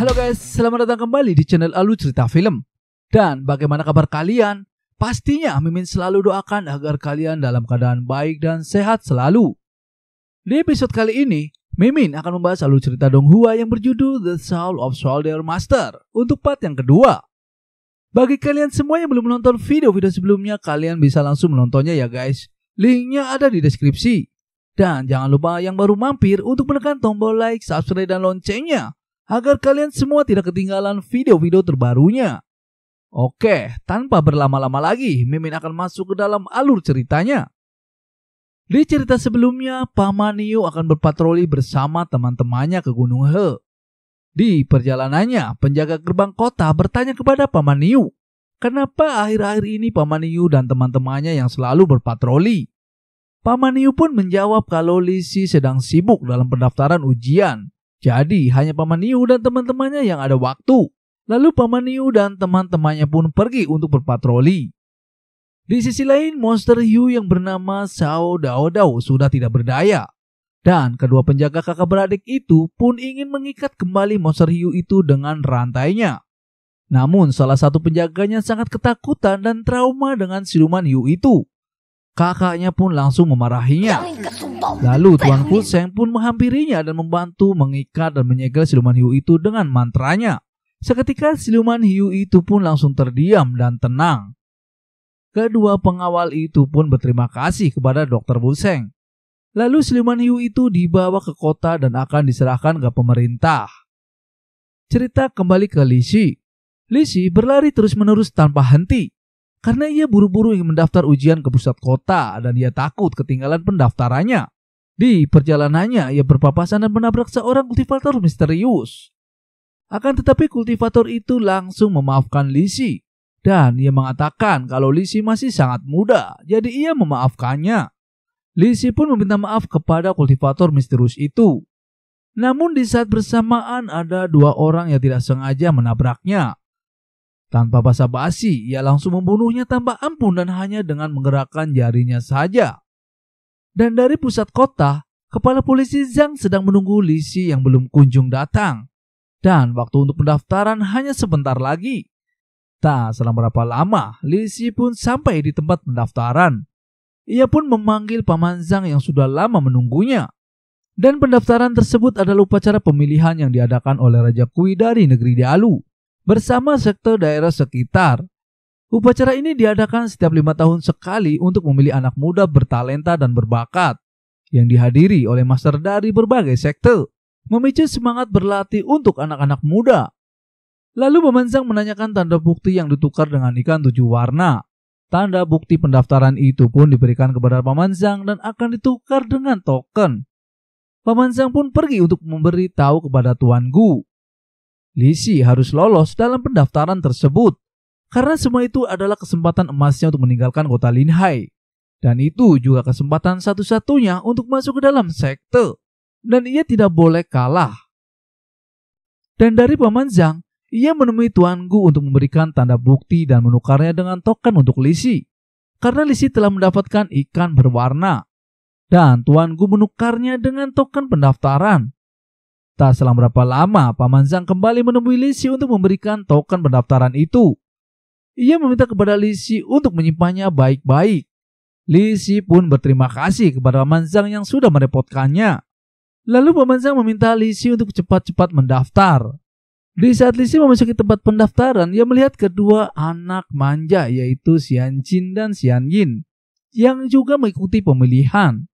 Halo guys, selamat datang kembali di channel Alu Cerita Film. Dan bagaimana kabar kalian? Pastinya Mimin selalu doakan agar kalian dalam keadaan baik dan sehat selalu. Di episode kali ini, Mimin akan membahas alur cerita Donghua yang berjudul The Soul of Soldier Master untuk part yang kedua. Bagi kalian semua yang belum menonton video-video sebelumnya, kalian bisa langsung menontonnya ya guys. Linknya ada di deskripsi. Dan jangan lupa yang baru mampir untuk menekan tombol like, subscribe, dan loncengnya agar kalian semua tidak ketinggalan video-video terbarunya. Oke, tanpa berlama-lama lagi, Mimin akan masuk ke dalam alur ceritanya. Di cerita sebelumnya, Paman Niu akan berpatroli bersama teman-temannya ke Gunung He. Di perjalanannya, penjaga gerbang kota bertanya kepada Paman Niu, kenapa akhir-akhir ini Paman Niu dan teman-temannya yang selalu berpatroli. Paman Niu pun menjawab kalau Lisi sedang sibuk dalam pendaftaran ujian jadi hanya Paman Niu dan teman-temannya yang ada waktu. Lalu Paman Niu dan teman-temannya pun pergi untuk berpatroli. Di sisi lain, monster hiu yang bernama Sao Dao Dao sudah tidak berdaya. Dan kedua penjaga kakak beradik itu pun ingin mengikat kembali monster hiu itu dengan rantainya. Namun salah satu penjaganya sangat ketakutan dan trauma dengan siluman hiu itu. Kakaknya pun langsung memarahinya. Lalu Tuan Kulseng pun menghampirinya dan membantu mengikat dan menyegel siluman hiu itu dengan mantranya. Seketika siluman hiu itu pun langsung terdiam dan tenang. Kedua pengawal itu pun berterima kasih kepada Dokter Buseng. Lalu siluman hiu itu dibawa ke kota dan akan diserahkan ke pemerintah. Cerita kembali ke Lisi. Lisi berlari terus-menerus tanpa henti karena ia buru-buru ingin mendaftar ujian ke pusat kota dan ia takut ketinggalan pendaftarannya. Di perjalanannya, ia berpapasan dan menabrak seorang kultivator misterius. Akan tetapi kultivator itu langsung memaafkan Lisi. Dan ia mengatakan kalau Lisi masih sangat muda, jadi ia memaafkannya. Lisi pun meminta maaf kepada kultivator misterius itu. Namun di saat bersamaan ada dua orang yang tidak sengaja menabraknya. Tanpa basa-basi, ia langsung membunuhnya tanpa ampun dan hanya dengan menggerakkan jarinya saja. Dan dari pusat kota, kepala polisi Zhang sedang menunggu Lisi yang belum kunjung datang. Dan waktu untuk pendaftaran hanya sebentar lagi. Tak selama berapa lama, Lisi pun sampai di tempat pendaftaran. Ia pun memanggil Paman Zhang yang sudah lama menunggunya. Dan pendaftaran tersebut adalah upacara pemilihan yang diadakan oleh Raja Kui dari negeri Dalu bersama sektor daerah sekitar. Upacara ini diadakan setiap lima tahun sekali untuk memilih anak muda bertalenta dan berbakat yang dihadiri oleh master dari berbagai sektor, memicu semangat berlatih untuk anak-anak muda. Lalu Bamansang menanyakan tanda bukti yang ditukar dengan ikan tujuh warna. Tanda bukti pendaftaran itu pun diberikan kepada Pamansang dan akan ditukar dengan token. Pamansang pun pergi untuk memberi tahu kepada Tuan Gu Lisi harus lolos dalam pendaftaran tersebut karena semua itu adalah kesempatan emasnya untuk meninggalkan kota Linhai. Dan itu juga kesempatan satu-satunya untuk masuk ke dalam sekte. Dan ia tidak boleh kalah. Dan dari Paman Zhang, ia menemui Tuan Gu untuk memberikan tanda bukti dan menukarnya dengan token untuk Lisi. Karena Lisi telah mendapatkan ikan berwarna. Dan Tuan Gu menukarnya dengan token pendaftaran. Tak selang berapa lama, Paman Zhang kembali menemui Lisi untuk memberikan token pendaftaran itu. Ia meminta kepada Lisi untuk menyimpannya baik-baik. Lisi pun berterima kasih kepada Paman Zhang yang sudah merepotkannya. Lalu Paman Zhang meminta Lisi untuk cepat-cepat mendaftar. Di saat Lisi memasuki tempat pendaftaran, ia melihat kedua anak manja yaitu Xian Jin dan Xian Yin yang juga mengikuti pemilihan.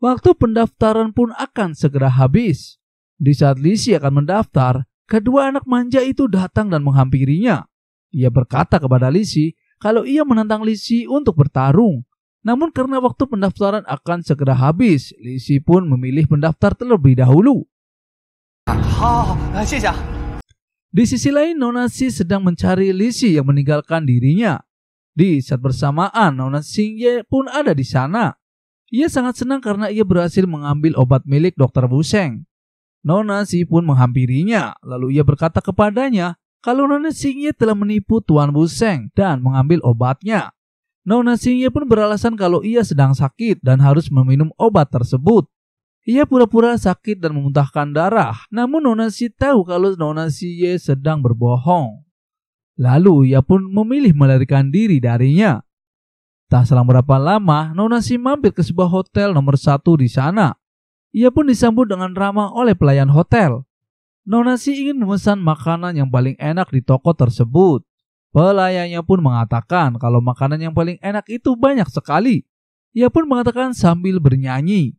Waktu pendaftaran pun akan segera habis. Di saat Lisi akan mendaftar, kedua anak manja itu datang dan menghampirinya. Ia berkata kepada Lisi kalau ia menantang Lisi untuk bertarung. Namun karena waktu pendaftaran akan segera habis, Lisi pun memilih mendaftar terlebih dahulu. Di sisi lain, Nona sedang mencari Lisi yang meninggalkan dirinya. Di saat bersamaan, Nona Ye pun ada di sana. Ia sangat senang karena ia berhasil mengambil obat milik dokter Buseng. Nona Si pun menghampirinya, lalu ia berkata kepadanya kalau Nona Singye telah menipu Tuan Buseng dan mengambil obatnya. Nona Singye pun beralasan kalau ia sedang sakit dan harus meminum obat tersebut. Ia pura-pura sakit dan memuntahkan darah, namun Nona Si tahu kalau Nona Siye sedang berbohong. Lalu ia pun memilih melarikan diri darinya. Tak selang berapa lama, Nona Si mampir ke sebuah hotel nomor satu di sana. Ia pun disambut dengan ramah oleh pelayan hotel. Nonasi ingin memesan makanan yang paling enak di toko tersebut. Pelayannya pun mengatakan kalau makanan yang paling enak itu banyak sekali. Ia pun mengatakan sambil bernyanyi.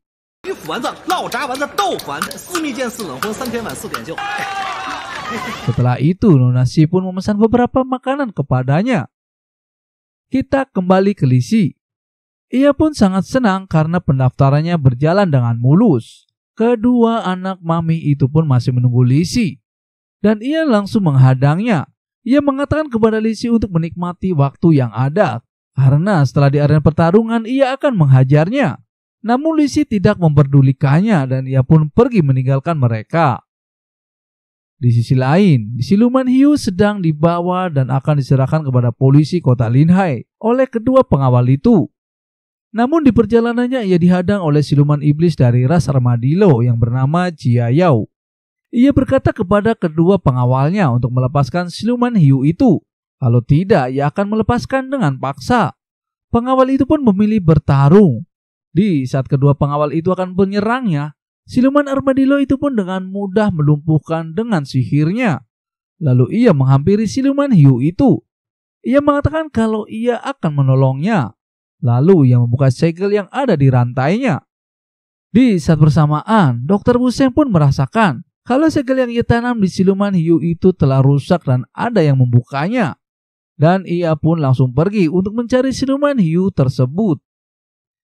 Setelah itu, Nonasi pun memesan beberapa makanan kepadanya. Kita kembali ke Lisi. Ia pun sangat senang karena pendaftarannya berjalan dengan mulus. Kedua anak mami itu pun masih menunggu Lisi. Dan ia langsung menghadangnya. Ia mengatakan kepada Lisi untuk menikmati waktu yang ada. Karena setelah di arena pertarungan ia akan menghajarnya. Namun Lisi tidak memperdulikannya dan ia pun pergi meninggalkan mereka. Di sisi lain, siluman hiu sedang dibawa dan akan diserahkan kepada polisi kota Linhai oleh kedua pengawal itu. Namun di perjalanannya ia dihadang oleh siluman iblis dari ras armadillo yang bernama Jiayau. Ia berkata kepada kedua pengawalnya untuk melepaskan siluman hiu itu. Kalau tidak, ia akan melepaskan dengan paksa. Pengawal itu pun memilih bertarung. Di saat kedua pengawal itu akan menyerangnya, siluman armadillo itu pun dengan mudah melumpuhkan dengan sihirnya. Lalu ia menghampiri siluman hiu itu. Ia mengatakan kalau ia akan menolongnya lalu ia membuka segel yang ada di rantainya. Di saat bersamaan, Dokter Buseng pun merasakan kalau segel yang ia tanam di siluman hiu itu telah rusak dan ada yang membukanya. Dan ia pun langsung pergi untuk mencari siluman hiu tersebut.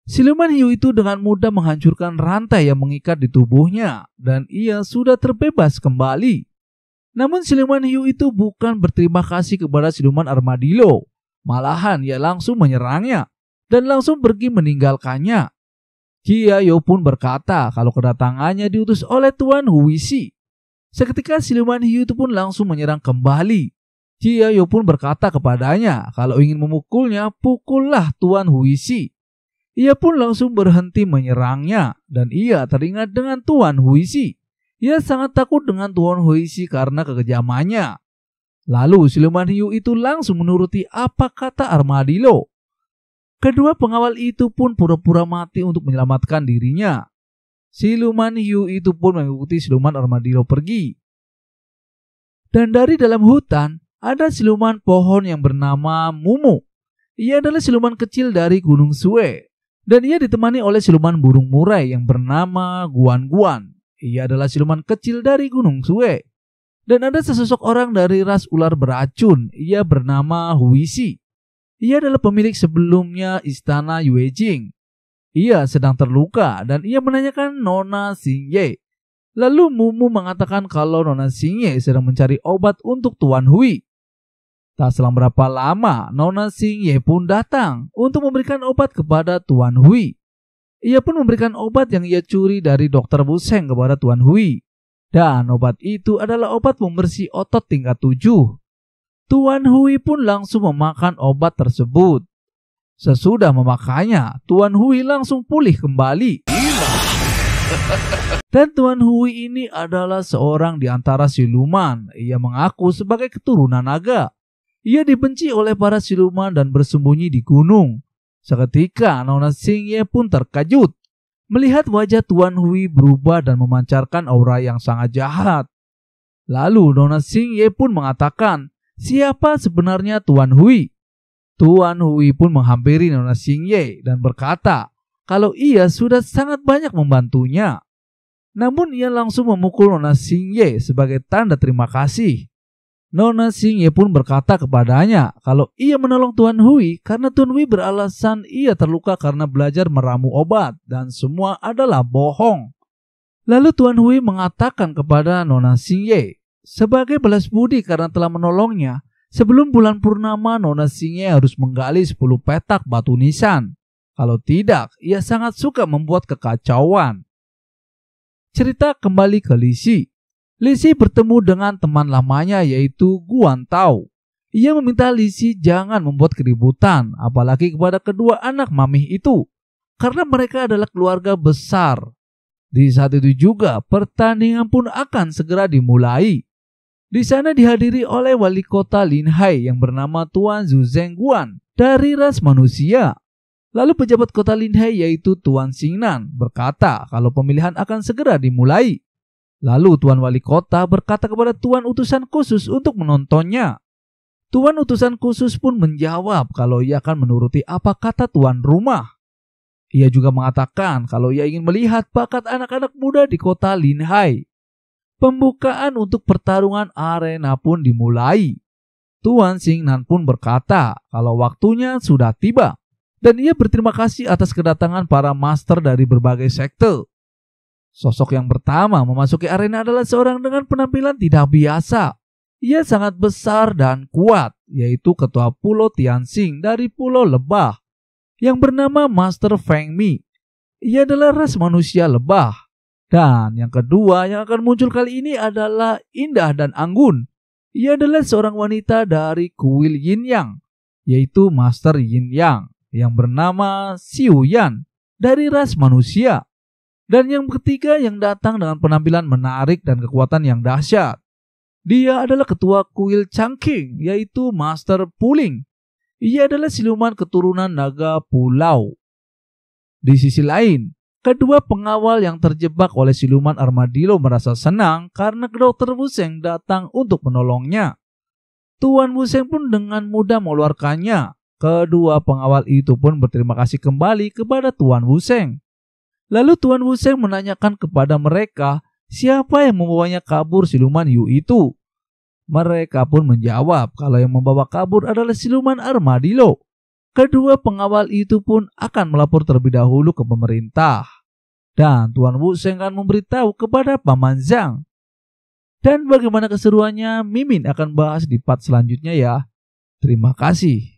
Siluman hiu itu dengan mudah menghancurkan rantai yang mengikat di tubuhnya, dan ia sudah terbebas kembali. Namun siluman hiu itu bukan berterima kasih kepada siluman armadillo, malahan ia langsung menyerangnya dan langsung pergi meninggalkannya. Kiayo pun berkata kalau kedatangannya diutus oleh Tuan Huisi. Seketika siluman hiu itu pun langsung menyerang kembali. Kiayo pun berkata kepadanya kalau ingin memukulnya pukullah Tuan Huisi. Ia pun langsung berhenti menyerangnya dan ia teringat dengan Tuan Huisi. Ia sangat takut dengan Tuan Huisi karena kekejamannya. Lalu siluman hiu itu langsung menuruti apa kata Armadillo. Kedua pengawal itu pun pura-pura mati untuk menyelamatkan dirinya. Siluman hiu itu pun mengikuti siluman armadillo pergi. Dan dari dalam hutan, ada siluman pohon yang bernama Mumu. Ia adalah siluman kecil dari Gunung Sue. Dan ia ditemani oleh siluman burung murai yang bernama Guan-Guan. Ia adalah siluman kecil dari Gunung Sue. Dan ada sesosok orang dari ras ular beracun. Ia bernama Huisi. Ia adalah pemilik sebelumnya istana Yuejing. Ia sedang terluka dan ia menanyakan Nona Xingye. Lalu Mumu mengatakan kalau Nona Xingye sedang mencari obat untuk Tuan Hui. Tak selang berapa lama, Nona Xingye pun datang untuk memberikan obat kepada Tuan Hui. Ia pun memberikan obat yang ia curi dari dokter Buseng kepada Tuan Hui. Dan obat itu adalah obat pembersih otot tingkat 7. Tuan Hui pun langsung memakan obat tersebut. Sesudah memakannya, Tuan Hui langsung pulih kembali. Dan Tuan Hui ini adalah seorang di antara siluman. Ia mengaku sebagai keturunan naga. Ia dibenci oleh para siluman dan bersembunyi di gunung. Seketika Nona Sing Ye pun terkejut. Melihat wajah Tuan Hui berubah dan memancarkan aura yang sangat jahat. Lalu Nona Singye pun mengatakan siapa sebenarnya Tuan Hui. Tuan Hui pun menghampiri Nona Xingye dan berkata kalau ia sudah sangat banyak membantunya. Namun ia langsung memukul Nona Xingye sebagai tanda terima kasih. Nona Xingye pun berkata kepadanya kalau ia menolong Tuan Hui karena Tuan Hui beralasan ia terluka karena belajar meramu obat dan semua adalah bohong. Lalu Tuan Hui mengatakan kepada Nona Xingye sebagai balas budi karena telah menolongnya, sebelum bulan purnama Nona Singe harus menggali 10 petak batu nisan. Kalau tidak, ia sangat suka membuat kekacauan. Cerita kembali ke Lisi. Lisi bertemu dengan teman lamanya yaitu Guan Tao. Ia meminta Lisi jangan membuat keributan, apalagi kepada kedua anak mamih itu, karena mereka adalah keluarga besar. Di saat itu juga, pertandingan pun akan segera dimulai. Di sana dihadiri oleh wali kota Linhai yang bernama Tuan Zhu Zhengguan dari ras manusia. Lalu pejabat kota Linhai yaitu Tuan Xingnan berkata kalau pemilihan akan segera dimulai. Lalu Tuan Wali Kota berkata kepada Tuan Utusan Khusus untuk menontonnya. Tuan Utusan Khusus pun menjawab kalau ia akan menuruti apa kata Tuan Rumah. Ia juga mengatakan kalau ia ingin melihat bakat anak-anak muda di kota Linhai Pembukaan untuk pertarungan arena pun dimulai. Tuan Singnan pun berkata kalau waktunya sudah tiba dan ia berterima kasih atas kedatangan para master dari berbagai sekte. Sosok yang pertama memasuki arena adalah seorang dengan penampilan tidak biasa. Ia sangat besar dan kuat, yaitu ketua pulau Tianxing dari pulau Lebah yang bernama Master Feng Mi. Ia adalah ras manusia lebah dan yang kedua yang akan muncul kali ini adalah Indah dan Anggun. Ia adalah seorang wanita dari kuil Yin Yang, yaitu Master Yin Yang yang bernama Xiu Yan dari ras manusia. Dan yang ketiga yang datang dengan penampilan menarik dan kekuatan yang dahsyat. Dia adalah ketua kuil Changqing, yaitu Master Puling. Ia adalah siluman keturunan naga pulau. Di sisi lain, Kedua pengawal yang terjebak oleh siluman armadillo merasa senang karena dokter Wuseng datang untuk menolongnya. Tuan Wuseng pun dengan mudah mengeluarkannya. Kedua pengawal itu pun berterima kasih kembali kepada Tuan Wuseng. Lalu Tuan Wuseng menanyakan kepada mereka siapa yang membawanya kabur siluman Yu itu. Mereka pun menjawab kalau yang membawa kabur adalah siluman armadillo kedua pengawal itu pun akan melapor terlebih dahulu ke pemerintah. Dan Tuan Wu Seng akan memberitahu kepada Paman Zhang. Dan bagaimana keseruannya, Mimin akan bahas di part selanjutnya ya. Terima kasih.